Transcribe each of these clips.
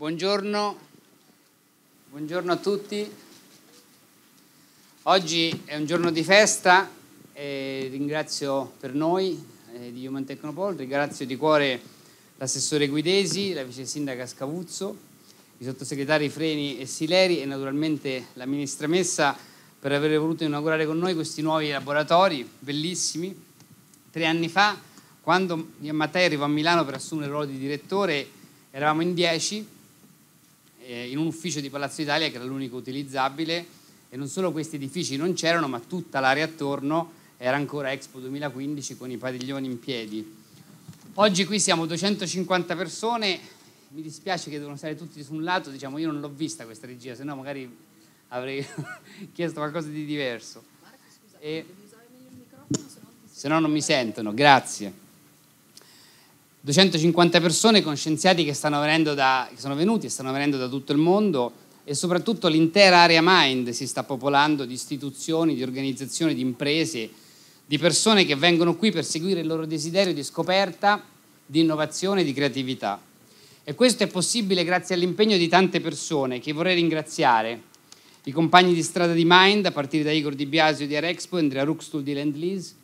Buongiorno, buongiorno, a tutti. Oggi è un giorno di festa e ringrazio per noi eh, di Human Technopol, ringrazio di cuore l'assessore Guidesi, la vice sindaca Scavuzzo, i sottosegretari Freni e Sileri e naturalmente la ministra Messa per aver voluto inaugurare con noi questi nuovi laboratori bellissimi. Tre anni fa, quando Mattei arrivò a Milano per assumere il ruolo di direttore, eravamo in dieci eh, in un ufficio di Palazzo Italia che era l'unico utilizzabile e non solo questi edifici non c'erano, ma tutta l'area attorno era ancora Expo 2015 con i padiglioni in piedi. Oggi qui siamo 250 persone, mi dispiace che devono stare tutti su un lato, diciamo io non l'ho vista questa regia, se no magari avrei chiesto qualcosa di diverso. Marco, scusa, e... usare meglio il microfono, se no non mi sentono, grazie. 250 persone con scienziati che, da, che sono venuti e stanno venendo da tutto il mondo e soprattutto l'intera area Mind si sta popolando di istituzioni, di organizzazioni, di imprese, di persone che vengono qui per seguire il loro desiderio di scoperta, di innovazione di creatività. E questo è possibile grazie all'impegno di tante persone che vorrei ringraziare, i compagni di strada di Mind, a partire da Igor Di Biasio di Arexpo, Andrea Ruxtul di Lendlease,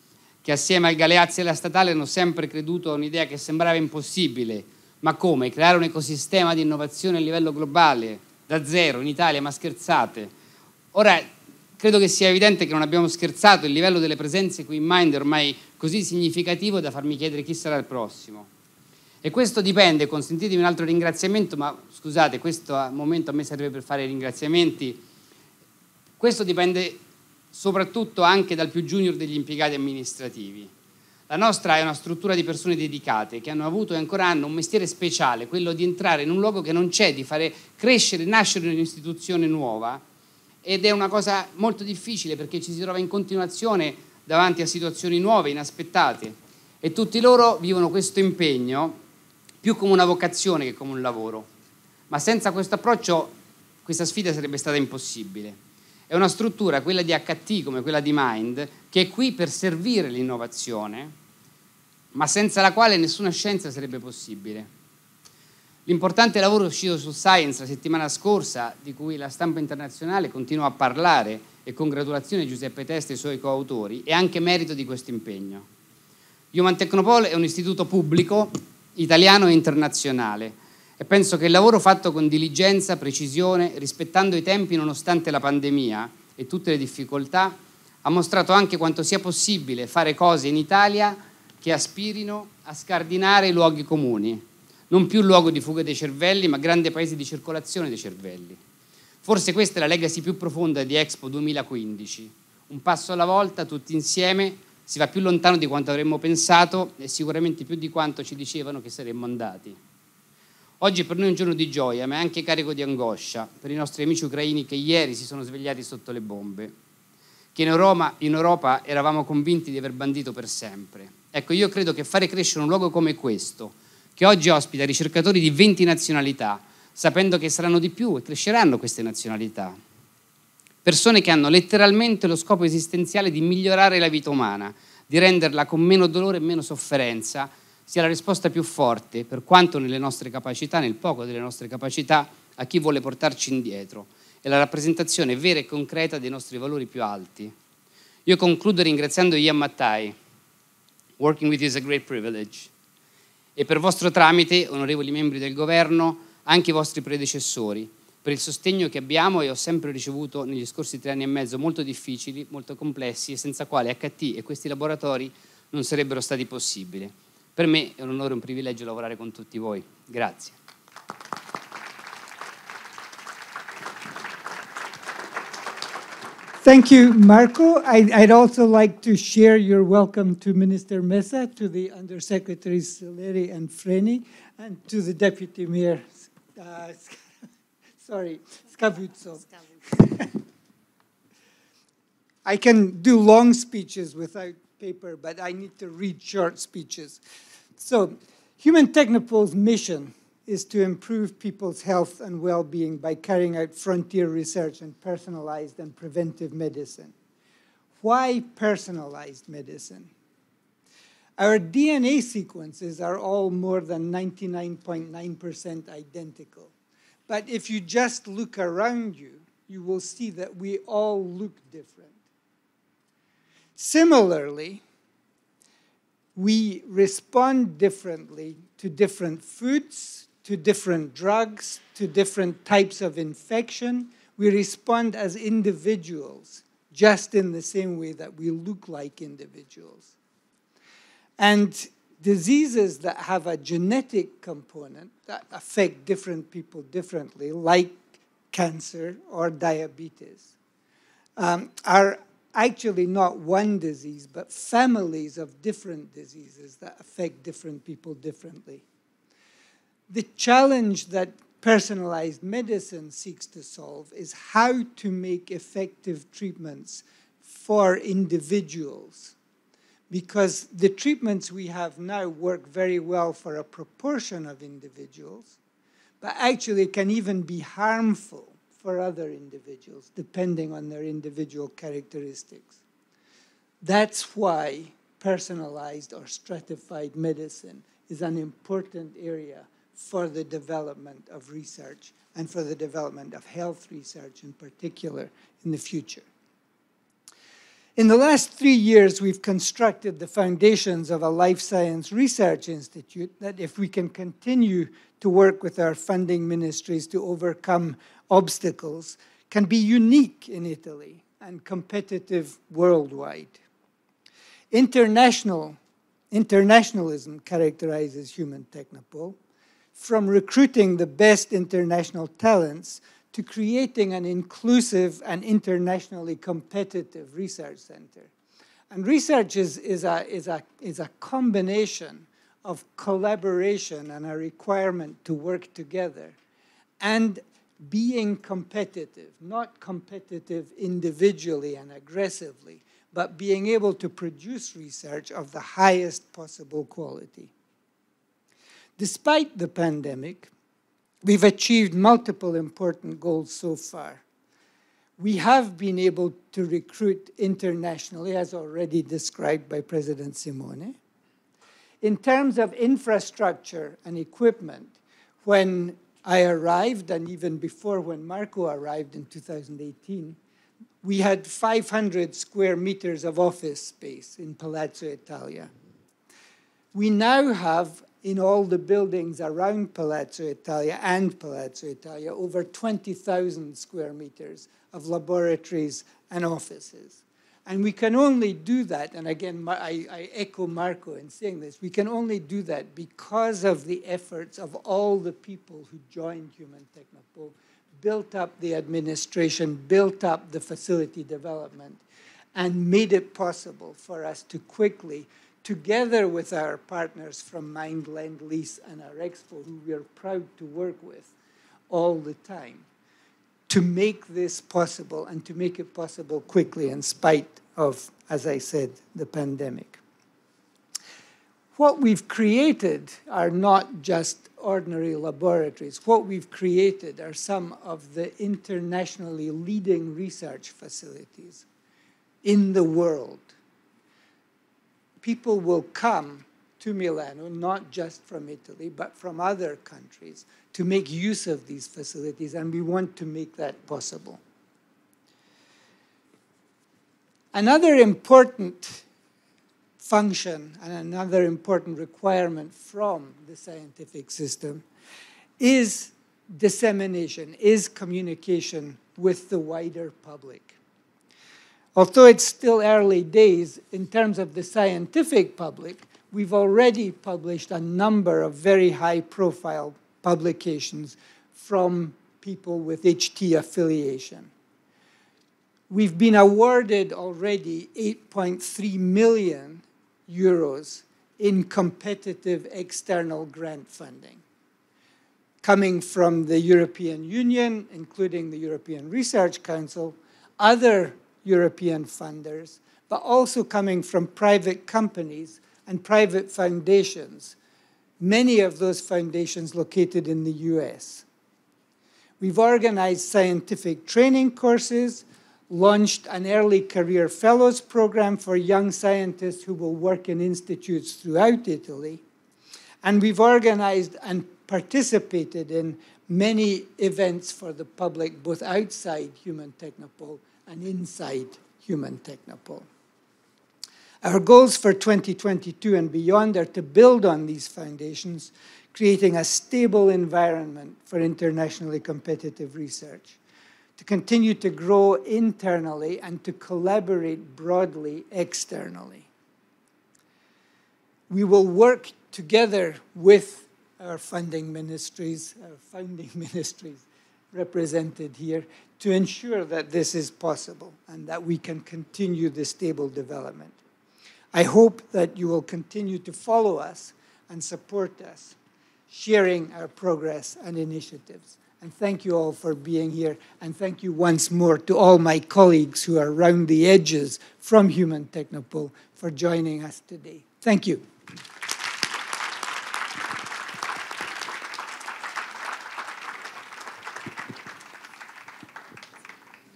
che assieme al Galeazzi e alla Statale hanno sempre creduto a un'idea che sembrava impossibile. Ma come? Creare un ecosistema di innovazione a livello globale, da zero, in Italia, ma scherzate. Ora, credo che sia evidente che non abbiamo scherzato, il livello delle presenze qui in Mind è ormai così significativo da farmi chiedere chi sarà il prossimo. E questo dipende, consentitemi un altro ringraziamento, ma scusate, questo momento a me serve per fare i ringraziamenti. Questo dipende soprattutto anche dal più junior degli impiegati amministrativi. La nostra è una struttura di persone dedicate che hanno avuto e ancora hanno un mestiere speciale, quello di entrare in un luogo che non c'è, di fare crescere, nascere un'istituzione nuova ed è una cosa molto difficile perché ci si trova in continuazione davanti a situazioni nuove, inaspettate e tutti loro vivono questo impegno più come una vocazione che come un lavoro, ma senza questo approccio questa sfida sarebbe stata impossibile. È una struttura, quella di HT come quella di Mind, che è qui per servire l'innovazione, ma senza la quale nessuna scienza sarebbe possibile. L'importante lavoro uscito su Science la settimana scorsa, di cui la stampa internazionale continua a parlare, e congratulazioni a Giuseppe Testa e ai suoi coautori, è anche merito di questo impegno. Human Technopol è un istituto pubblico italiano e internazionale e penso che il lavoro fatto con diligenza, precisione, rispettando i tempi nonostante la pandemia e tutte le difficoltà, ha mostrato anche quanto sia possibile fare cose in Italia che aspirino a scardinare i luoghi comuni, non più luogo di fuga dei cervelli, ma grande paese di circolazione dei cervelli. Forse questa è la legacy più profonda di Expo 2015. Un passo alla volta, tutti insieme, si va più lontano di quanto avremmo pensato e sicuramente più di quanto ci dicevano che saremmo andati. Oggi per noi è un giorno di gioia, ma è anche carico di angoscia per i nostri amici ucraini che ieri si sono svegliati sotto le bombe, che in Europa, in Europa eravamo convinti di aver bandito per sempre. Ecco, io credo che fare crescere un luogo come questo, che oggi ospita ricercatori di 20 nazionalità, sapendo che saranno di più e cresceranno queste nazionalità, persone che hanno letteralmente lo scopo esistenziale di migliorare la vita umana, di renderla con meno dolore e meno sofferenza sia la risposta più forte, per quanto nelle nostre capacità, nel poco delle nostre capacità, a chi vuole portarci indietro. È la rappresentazione vera e concreta dei nostri valori più alti. Io concludo ringraziando Ian Mattai. Working with you is a great privilege. E per vostro tramite, onorevoli membri del governo, anche i vostri predecessori, per il sostegno che abbiamo e ho sempre ricevuto negli scorsi tre anni e mezzo molto difficili, molto complessi e senza quale HT e questi laboratori non sarebbero stati possibili. Per me è un onore e un privilegio lavorare con tutti voi. Grazie. Thank you, Marco. I, I'd also like to share your welcome to Minister Mesa, to the Undersecretaries Saleri and Freni, and to the Deputy Mayor, uh, sorry, Scavuzzo. I can do long speeches without paper, but I need to read short speeches. So Human Technopol's mission is to improve people's health and well-being by carrying out frontier research and personalized and preventive medicine. Why personalized medicine? Our DNA sequences are all more than 99.9% percent identical. But if you just look around you, you will see that we all look different. Similarly, we respond differently to different foods, to different drugs, to different types of infection. We respond as individuals, just in the same way that we look like individuals. And diseases that have a genetic component that affect different people differently, like cancer or diabetes, um, are actually not one disease, but families of different diseases that affect different people differently. The challenge that personalized medicine seeks to solve is how to make effective treatments for individuals. Because the treatments we have now work very well for a proportion of individuals, but actually can even be harmful for other individuals, depending on their individual characteristics. That's why personalized or stratified medicine is an important area for the development of research and for the development of health research in particular in the future. In the last three years, we've constructed the foundations of a life science research institute that if we can continue to work with our funding ministries to overcome obstacles can be unique in Italy and competitive worldwide. International, internationalism characterizes human Technopole, from recruiting the best international talents to creating an inclusive and internationally competitive research center. And research is, is, a, is, a, is a combination of collaboration and a requirement to work together and being competitive, not competitive individually and aggressively, but being able to produce research of the highest possible quality. Despite the pandemic, we've achieved multiple important goals so far. We have been able to recruit internationally, as already described by President Simone. In terms of infrastructure and equipment, when I arrived, and even before when Marco arrived in 2018, we had 500 square meters of office space in Palazzo Italia. We now have, in all the buildings around Palazzo Italia and Palazzo Italia, over 20,000 square meters of laboratories and offices. And we can only do that, and again, I, I, echo Marco in saying this, we can only do that because of the efforts of all the people who joined Human Technopole, built up the administration, built up the facility development, and made it possible for us to quickly, together with our partners from Mind Lend Lease and our Expo, who we are proud to work with all the time, to make this possible and to make it possible quickly in spite of, as I said, the pandemic. What we've created are not just ordinary laboratories. What we've created are some of the internationally leading research facilities in the world. People will come to Milano, not just from Italy, but from other countries, to make use of these facilities, and we want to make that possible. Another important function and another important requirement from the scientific system is dissemination, is communication with the wider public. Although it's still early days in terms of the scientific public, We've already published a number of very high profile publications from people with HT affiliation. We've been awarded already 8.3 million euros in competitive external grant funding coming from the European Union, including the European Research Council, other European funders, but also coming from private companies and private foundations, many of those foundations located in the US. We've organized scientific training courses, launched an early career fellows program for young scientists who will work in institutes throughout Italy. And we've organized and participated in many events for the public, both outside Human Technopole and inside Human Technopole. Our goals for 2022 and beyond are to build on these foundations, creating a stable environment for internationally competitive research, to continue to grow internally and to collaborate broadly externally. We will work together with our funding ministries, our founding ministries represented here, to ensure that this is possible and that we can continue the stable development. I hope that you will continue to follow us and support us, sharing our progress and initiatives. And thank you all for being here. And thank you once more to all my colleagues who are around the edges from Human Technopole for joining us today. Thank you.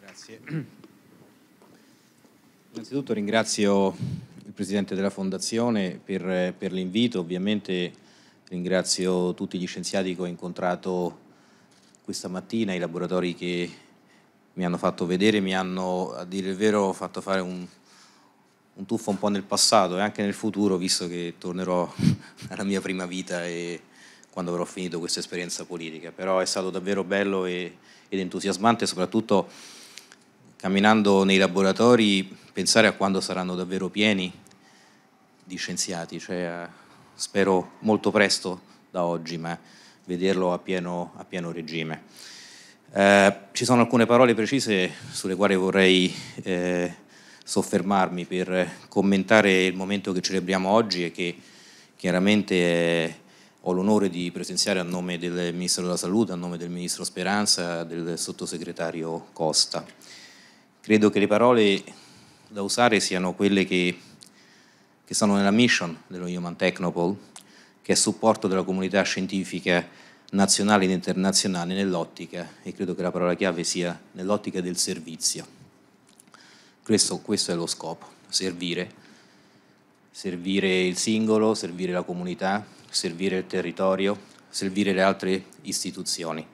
Grazie. Innanzitutto ringrazio Presidente della Fondazione, per, per l'invito. Ovviamente ringrazio tutti gli scienziati che ho incontrato questa mattina, i laboratori che mi hanno fatto vedere, mi hanno, a dire il vero, fatto fare un, un tuffo un po' nel passato e anche nel futuro, visto che tornerò alla mia prima vita e quando avrò finito questa esperienza politica. Però è stato davvero bello e, ed entusiasmante, soprattutto camminando nei laboratori, pensare a quando saranno davvero pieni di scienziati, cioè, spero molto presto da oggi, ma vederlo a pieno, a pieno regime. Eh, ci sono alcune parole precise sulle quali vorrei eh, soffermarmi per commentare il momento che celebriamo oggi e che chiaramente eh, ho l'onore di presenziare a nome del Ministro della Salute, a nome del Ministro Speranza, del Sottosegretario Costa. Credo che le parole da usare siano quelle che che sono nella mission dello Human Technopole, che è supporto della comunità scientifica nazionale ed internazionale nell'ottica, e credo che la parola chiave sia nell'ottica del servizio. Questo, questo è lo scopo, servire. Servire il singolo, servire la comunità, servire il territorio, servire le altre istituzioni.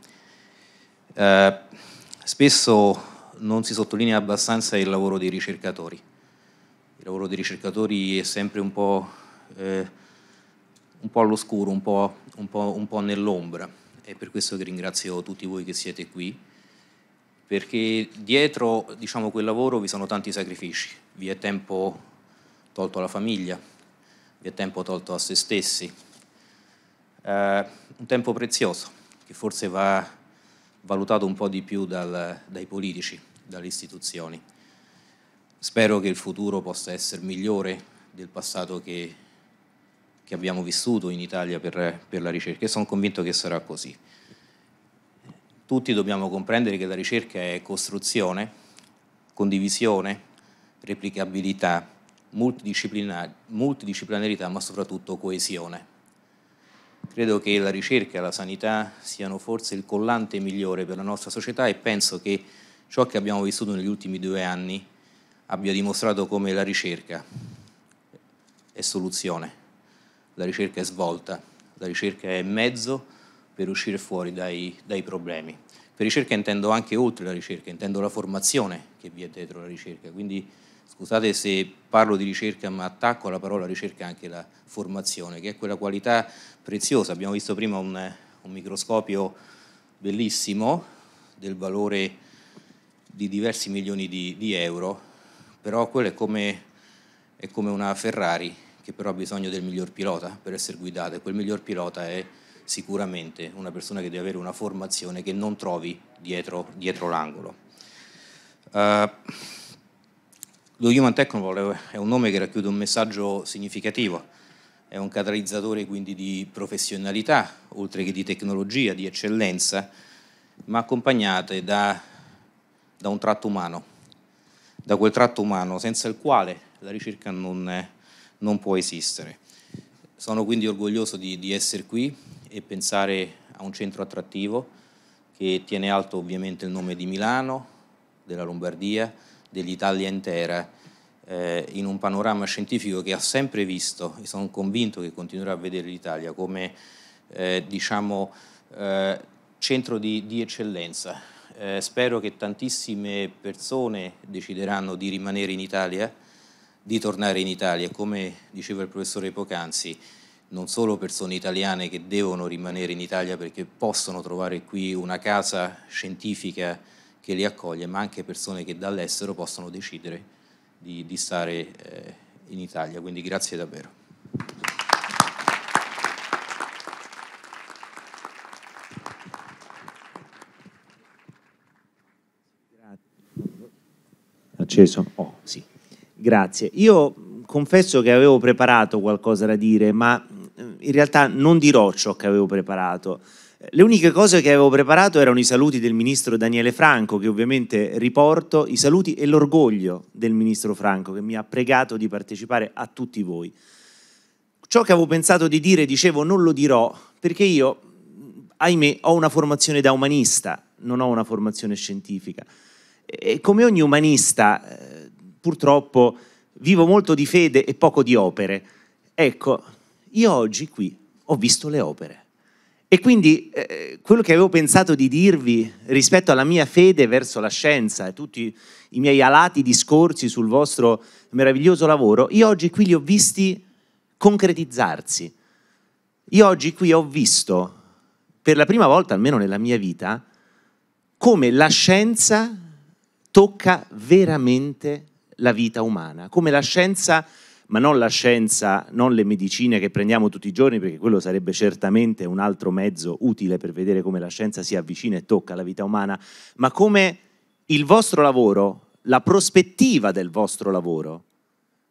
Eh, spesso non si sottolinea abbastanza il lavoro dei ricercatori il lavoro dei ricercatori è sempre un po', eh, un po all'oscuro, un po', un, po', un po', nell'ombra. È per questo che ringrazio tutti voi che siete qui, perché dietro diciamo, quel lavoro vi sono tanti sacrifici, vi è tempo tolto alla famiglia, vi è tempo tolto a se stessi, eh, un tempo prezioso che forse va valutato un po' di più dal, dai politici, dalle istituzioni. Spero che il futuro possa essere migliore del passato che, che abbiamo vissuto in Italia per, per la ricerca e sono convinto che sarà così. Tutti dobbiamo comprendere che la ricerca è costruzione, condivisione, replicabilità, multidisciplinarità ma soprattutto coesione. Credo che la ricerca e la sanità siano forse il collante migliore per la nostra società e penso che ciò che abbiamo vissuto negli ultimi due anni abbia dimostrato come la ricerca è soluzione, la ricerca è svolta, la ricerca è mezzo per uscire fuori dai, dai problemi. Per ricerca intendo anche oltre la ricerca, intendo la formazione che vi è dietro la ricerca, quindi scusate se parlo di ricerca ma attacco alla parola ricerca anche la formazione, che è quella qualità preziosa. Abbiamo visto prima un, un microscopio bellissimo del valore di diversi milioni di, di euro però quello è come, è come una Ferrari che però ha bisogno del miglior pilota per essere guidata e quel miglior pilota è sicuramente una persona che deve avere una formazione che non trovi dietro, dietro l'angolo. Uh, lo Human Technical è un nome che racchiude un messaggio significativo, è un catalizzatore quindi di professionalità, oltre che di tecnologia, di eccellenza, ma accompagnate da, da un tratto umano, da quel tratto umano senza il quale la ricerca non, non può esistere. Sono quindi orgoglioso di, di, essere qui e pensare a un centro attrattivo che tiene alto ovviamente il nome di Milano, della Lombardia, dell'Italia intera, eh, in un panorama scientifico che ha sempre visto e sono convinto che continuerà a vedere l'Italia come eh, diciamo, eh, centro di, di eccellenza eh, spero che tantissime persone decideranno di rimanere in Italia, di tornare in Italia, come diceva il professore Pocanzi, non solo persone italiane che devono rimanere in Italia perché possono trovare qui una casa scientifica che li accoglie, ma anche persone che dall'estero possono decidere di, di stare eh, in Italia. Quindi grazie davvero. acceso. Oh, sì. Grazie. Io confesso che avevo preparato qualcosa da dire, ma eh, in realtà non dirò ciò che avevo preparato. Le uniche cose che avevo preparato erano i saluti del ministro Daniele Franco, che ovviamente riporto, i saluti e l'orgoglio del ministro Franco, che mi ha pregato di partecipare a tutti voi. Ciò che avevo pensato di dire, dicevo, non lo dirò, perché io, ahimè, ho una formazione da umanista, non ho una formazione scientifica. E come ogni umanista, eh, purtroppo, vivo molto di fede e poco di opere. Ecco, io oggi qui ho visto le opere. E quindi eh, quello che avevo pensato di dirvi rispetto alla mia fede verso la scienza e tutti i miei alati discorsi sul vostro meraviglioso lavoro, io oggi qui li ho visti concretizzarsi. Io oggi qui ho visto, per la prima volta almeno nella mia vita, come la scienza tocca veramente la vita umana, come la scienza, ma non la scienza, non le medicine che prendiamo tutti i giorni, perché quello sarebbe certamente un altro mezzo utile per vedere come la scienza si avvicina e tocca la vita umana, ma come il vostro lavoro, la prospettiva del vostro lavoro,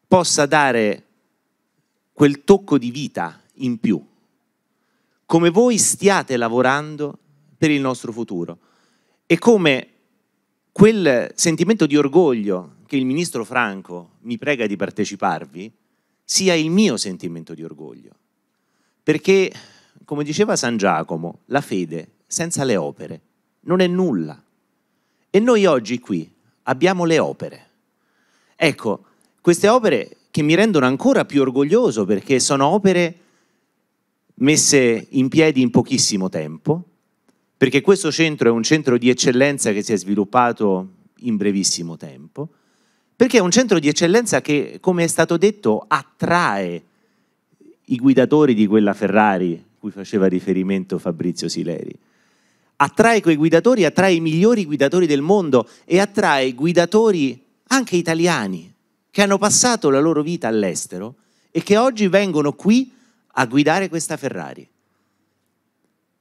possa dare quel tocco di vita in più, come voi stiate lavorando per il nostro futuro e come quel sentimento di orgoglio che il ministro Franco mi prega di parteciparvi sia il mio sentimento di orgoglio. Perché, come diceva San Giacomo, la fede senza le opere non è nulla. E noi oggi qui abbiamo le opere. Ecco, queste opere che mi rendono ancora più orgoglioso perché sono opere messe in piedi in pochissimo tempo, perché questo centro è un centro di eccellenza che si è sviluppato in brevissimo tempo, perché è un centro di eccellenza che, come è stato detto, attrae i guidatori di quella Ferrari cui faceva riferimento Fabrizio Sileri. Attrae quei guidatori, attrae i migliori guidatori del mondo e attrae guidatori anche italiani che hanno passato la loro vita all'estero e che oggi vengono qui a guidare questa Ferrari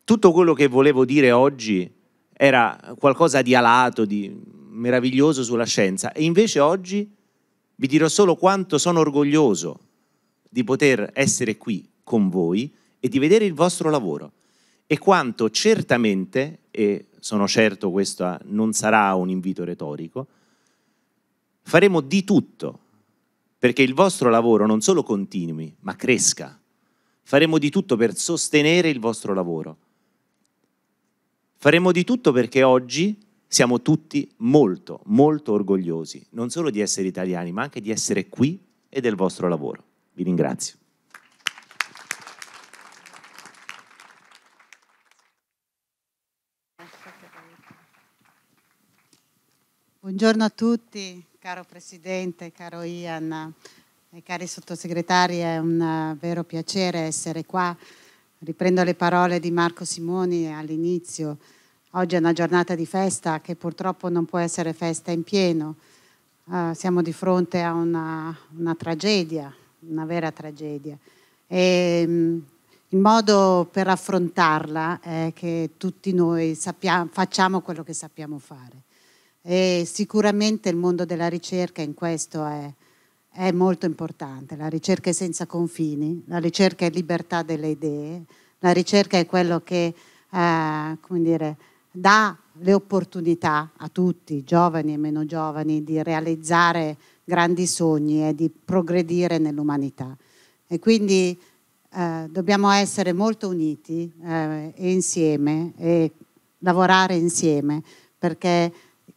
tutto quello che volevo dire oggi era qualcosa di alato, di meraviglioso sulla scienza e invece oggi vi dirò solo quanto sono orgoglioso di poter essere qui con voi e di vedere il vostro lavoro e quanto certamente, e sono certo questo non sarà un invito retorico, faremo di tutto perché il vostro lavoro non solo continui, ma cresca. Faremo di tutto per sostenere il vostro lavoro Faremo di tutto perché oggi siamo tutti molto, molto orgogliosi, non solo di essere italiani, ma anche di essere qui e del vostro lavoro. Vi ringrazio. Buongiorno a tutti, caro Presidente, caro Ian, e eh, cari sottosegretari, è un eh, vero piacere essere qua riprendo le parole di Marco Simoni all'inizio, oggi è una giornata di festa che purtroppo non può essere festa in pieno, uh, siamo di fronte a una, una, tragedia, una vera tragedia. E, um, il modo per affrontarla è che tutti noi sappiamo, facciamo quello che sappiamo fare. E sicuramente il mondo della ricerca in questo è è molto importante. La ricerca è senza confini, la ricerca è libertà delle idee, la ricerca è quello che eh, dire, dà le opportunità a tutti, giovani e meno giovani, di realizzare grandi sogni e di progredire nell'umanità. E quindi eh, dobbiamo essere molto uniti eh, insieme e lavorare insieme perché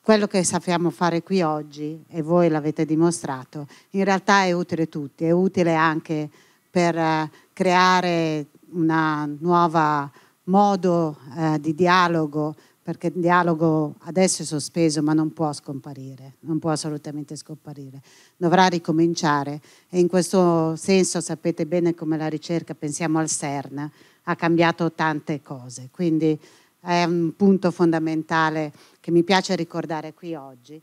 quello che sappiamo fare qui oggi, e voi l'avete dimostrato, in realtà è utile a tutti, è utile anche per eh, creare un nuovo modo eh, di dialogo, perché il dialogo adesso è sospeso ma non può scomparire, non può assolutamente scomparire, dovrà ricominciare e in questo senso sapete bene come la ricerca, pensiamo al CERN, ha cambiato tante cose, quindi è un punto fondamentale che mi piace ricordare qui oggi.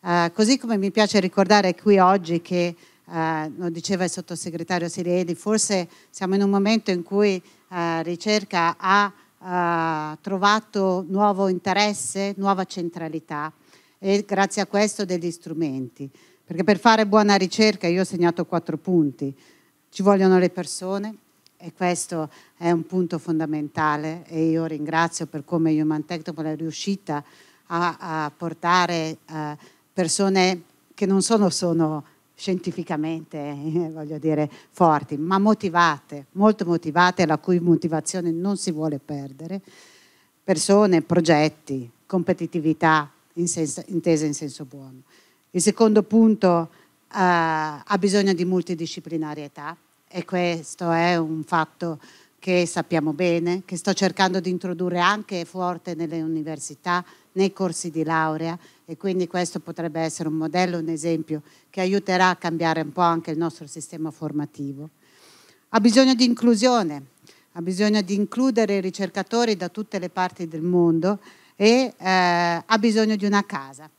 Eh, così come mi piace ricordare qui oggi che, eh, lo diceva il sottosegretario Sirieli, forse siamo in un momento in cui eh, ricerca ha eh, trovato nuovo interesse, nuova centralità e grazie a questo degli strumenti. Perché per fare buona ricerca, io ho segnato quattro punti, ci vogliono le persone, e questo è un punto fondamentale e io ringrazio per come Human Technopole è riuscita a, a portare eh, persone che non sono, solo scientificamente, eh, voglio dire, forti, ma motivate, molto motivate, la cui motivazione non si vuole perdere, persone, progetti, competitività in senso, intesa in senso buono. Il secondo punto eh, ha bisogno di multidisciplinarietà, e questo è un fatto che sappiamo bene, che sto cercando di introdurre anche forte nelle università, nei corsi di laurea e quindi questo potrebbe essere un modello, un esempio che aiuterà a cambiare un po' anche il nostro sistema formativo. Ha bisogno di inclusione, ha bisogno di includere ricercatori da tutte le parti del mondo e eh, ha bisogno di una casa.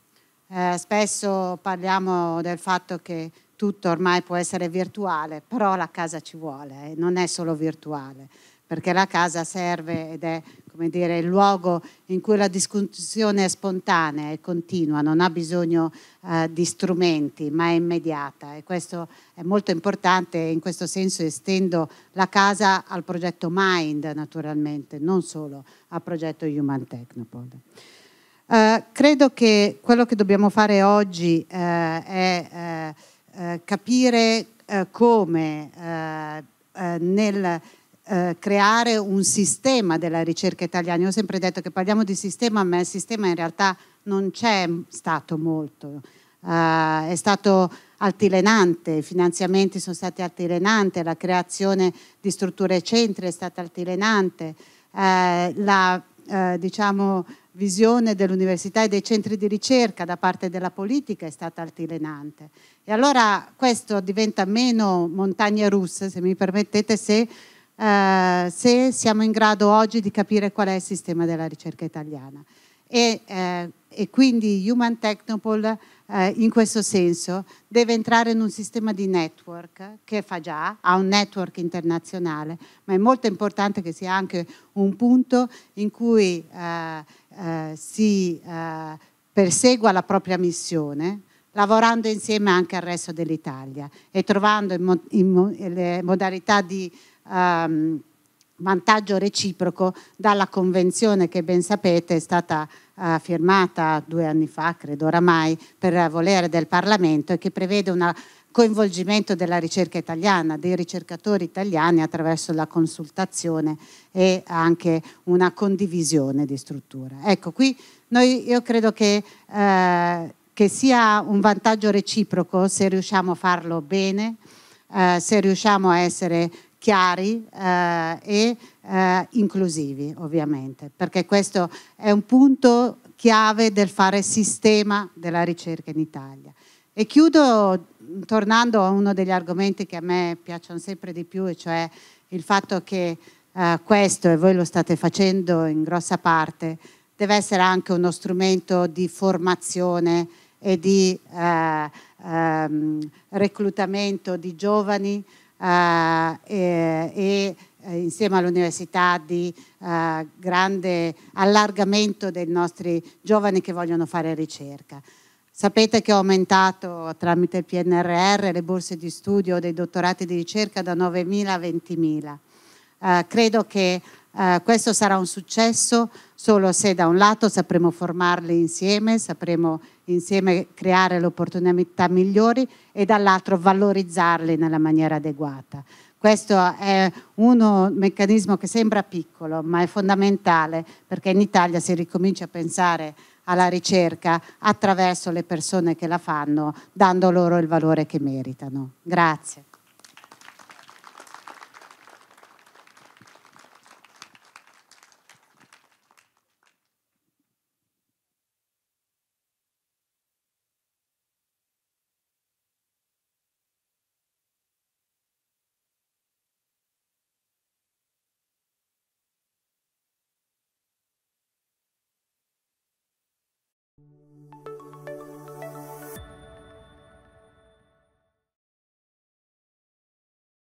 Eh, spesso parliamo del fatto che tutto ormai può essere virtuale, però la casa ci vuole, eh, non è solo virtuale, perché la casa serve ed è come dire, il luogo in cui la discussione è spontanea e continua, non ha bisogno eh, di strumenti, ma è immediata e questo è molto importante in questo senso estendo la casa al progetto Mind naturalmente, non solo al progetto Human Technopod. Eh, credo che quello che dobbiamo fare oggi eh, è eh, eh, capire eh, come eh, eh, nel creare un sistema della ricerca italiana, io ho sempre detto che parliamo di sistema, ma il sistema in realtà non c'è stato molto. Uh, è stato altilenante, i finanziamenti sono stati altilenanti, la creazione di strutture e centri è stata altilenante, uh, la uh, diciamo, visione dell'università e dei centri di ricerca da parte della politica è stata altilenante. E allora questo diventa meno montagna russa, se mi permettete, se, eh, se, siamo in grado oggi di capire qual è il sistema della ricerca italiana. E, eh, e quindi Human Technopole eh, in questo senso deve entrare in un sistema di network che fa già, ha un network internazionale, ma è molto importante che sia anche un punto in cui eh, eh, si eh, persegua la propria missione, lavorando insieme anche al resto dell'Italia e trovando in, in, le modalità di um, vantaggio reciproco dalla convenzione che ben sapete è stata uh, firmata due anni fa, credo oramai, per volere del Parlamento e che prevede un coinvolgimento della ricerca italiana, dei ricercatori italiani attraverso la consultazione e anche una condivisione di struttura. Ecco, qui noi, io credo che eh, che sia un vantaggio reciproco se riusciamo a farlo bene, eh, se riusciamo a essere chiari eh, e eh, inclusivi, ovviamente, perché questo è un punto chiave del fare sistema della ricerca in Italia. E chiudo tornando a uno degli argomenti che a me piacciono sempre di più, e cioè il fatto che eh, questo, e voi lo state facendo in grossa parte, deve essere anche uno strumento di formazione e di eh, ehm, reclutamento di giovani eh, e, eh, insieme all'università di eh, grande allargamento dei nostri giovani che vogliono fare ricerca. Sapete che ho aumentato tramite il PNRR le borse di studio dei dottorati di ricerca da 9.000 a 20.000. Eh, credo che eh, questo sarà un successo solo se da un lato sapremo formarli insieme, sapremo insieme creare le opportunità migliori e dall'altro valorizzarle nella maniera adeguata. Questo è un meccanismo che sembra piccolo, ma è fondamentale perché in Italia si ricomincia a pensare alla ricerca attraverso le persone che la fanno, dando loro il valore che meritano. Grazie.